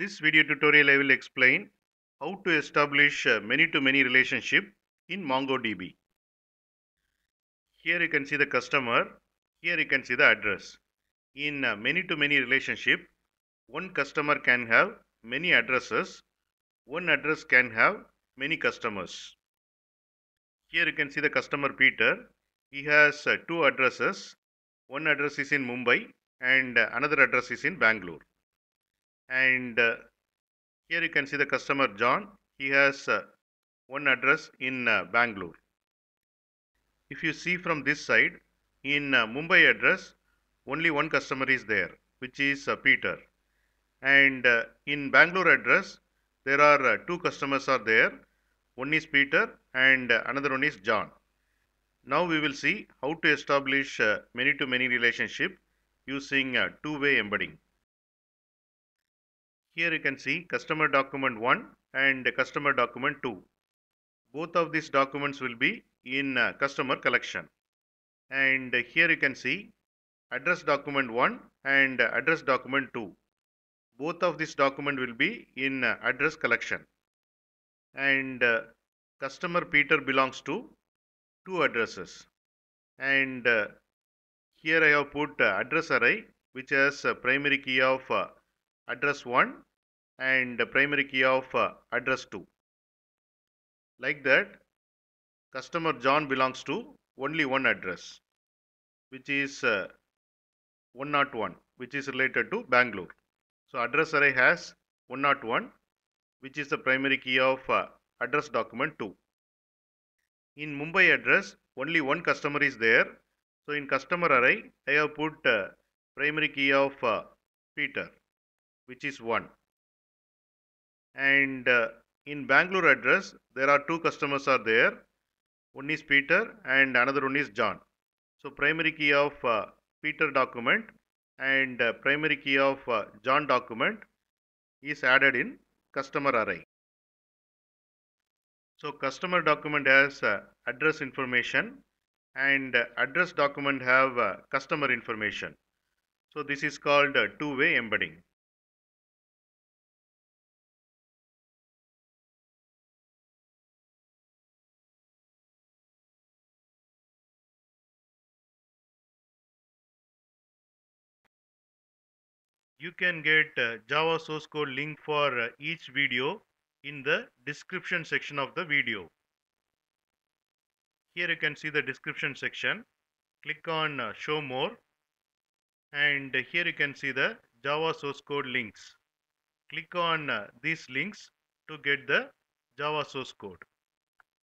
This video tutorial I will explain how to establish many-to-many uh, relationship in MongoDB. Here you can see the customer, here you can see the address. In uh, many to -many relationship, one customer can have many addresses, one address can have many customers. Here you can see the customer Peter. He has uh, two addresses. One address is in Mumbai and another address is in Bangalore and uh, here you can see the customer John he has uh, one address in uh, Bangalore if you see from this side in uh, Mumbai address only one customer is there which is uh, Peter and uh, in Bangalore address there are two customers are there one is Peter and another one is John now we will see how to establish many to many relationship using two way embedding here you can see customer document 1 and customer document 2. Both of these documents will be in uh, customer collection. And here you can see address document 1 and address document 2. Both of these document will be in uh, address collection. And uh, customer Peter belongs to two addresses. And here I have put address array which has primary key of address 1 and primary key of uh, address 2. Like that, customer John belongs to only one address, which is 101, uh, which is related to Bangalore. So address array has 101, which is the primary key of uh, address document 2. In Mumbai address, only one customer is there. So in customer array, I have put primary key of Peter, which is 1 and uh, in Bangalore address there are two customers are there one is Peter and another one is John so primary key of uh, Peter document and uh, primary key of uh, John document is added in customer array so customer document has uh, address information and uh, address document have customer information so this is called two-way embedding you can get uh, Java source code link for uh, each video in the description section of the video. Here you can see the description section. Click on uh, show more and here you can see the Java source code links. Click on these links to get the Java source code.